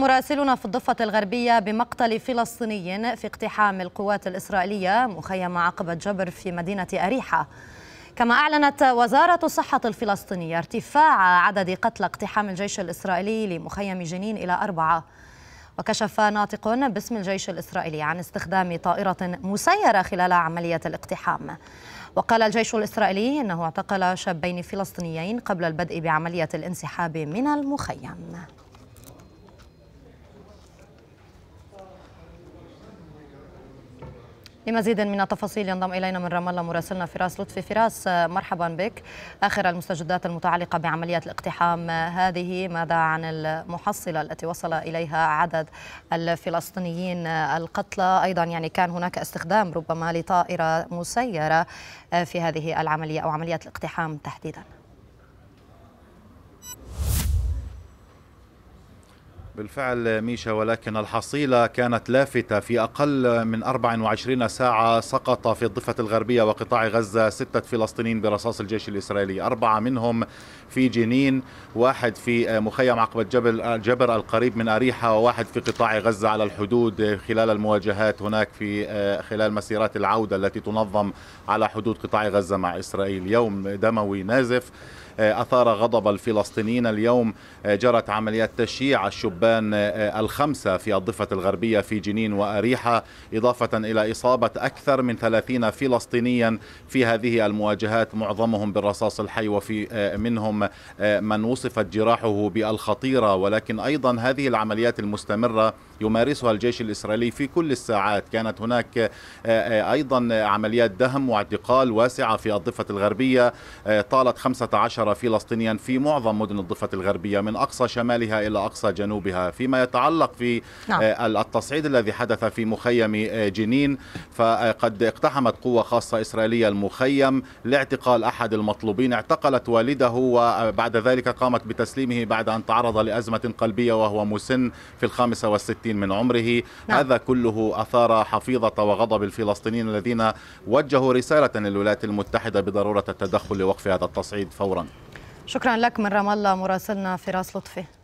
مراسلنا في الضفة الغربية بمقتل فلسطيني في اقتحام القوات الإسرائيلية مخيم عقبة جبر في مدينة أريحة كما أعلنت وزارة الصحة الفلسطينية ارتفاع عدد قتلى اقتحام الجيش الإسرائيلي لمخيم جنين إلى أربعة وكشف ناطق باسم الجيش الإسرائيلي عن استخدام طائرة مسيرة خلال عملية الاقتحام وقال الجيش الإسرائيلي أنه اعتقل شابين فلسطينيين قبل البدء بعملية الانسحاب من المخيم لمزيد من التفاصيل ينضم إلينا من رام الله مراسلنا فراس لطفي فراس مرحبا بك آخر المستجدات المتعلقة بعمليات الاقتحام هذه ماذا عن المحصلة التي وصل إليها عدد الفلسطينيين القتلى أيضا يعني كان هناك استخدام ربما لطائرة مسيرة في هذه العملية أو عمليات الاقتحام تحديدا بالفعل ميشا ولكن الحصيلة كانت لافتة في أقل من 24 ساعة سقط في الضفة الغربية وقطاع غزة ستة فلسطينيين برصاص الجيش الإسرائيلي أربعة منهم في جنين واحد في مخيم عقبة جبل جبر القريب من أريحة وواحد في قطاع غزة على الحدود خلال المواجهات هناك في خلال مسيرات العودة التي تنظم على حدود قطاع غزة مع إسرائيل يوم دموي نازف آه، أثار غضب الفلسطينيين اليوم آه، جرت عمليات تشييع الشبان آه، الخمسة في الضفة الغربية في جنين وأريحة إضافة إلى إصابة أكثر من 30 فلسطينيا في هذه المواجهات معظمهم بالرصاص الحي وفي منهم من وصفت جراحه بالخطيرة ولكن أيضا هذه العمليات المستمرة يمارسها الجيش الإسرائيلي في كل الساعات كانت هناك أيضا عمليات دهم واعتقال واسعة في الضفة الغربية طالت 15 عشر فلسطينيا في معظم مدن الضفة الغربية من أقصى شمالها إلى أقصى جنوبها فيما يتعلق في نعم. آه، التصعيد الذي حدث في مخيم آه، جنين فقد اقتحمت قوة خاصة إسرائيلية المخيم لاعتقال أحد المطلوبين اعتقلت والده وبعد ذلك قامت بتسليمه بعد أن تعرض لأزمة قلبية وهو مسن في الخامسة والستين من عمره نعم. هذا كله أثار حفيظة وغضب الفلسطينيين الذين وجهوا رسالة للولايات المتحدة بضرورة التدخل لوقف هذا التصعيد فورا شكرا لك من رام الله مراسلنا فراس لطفي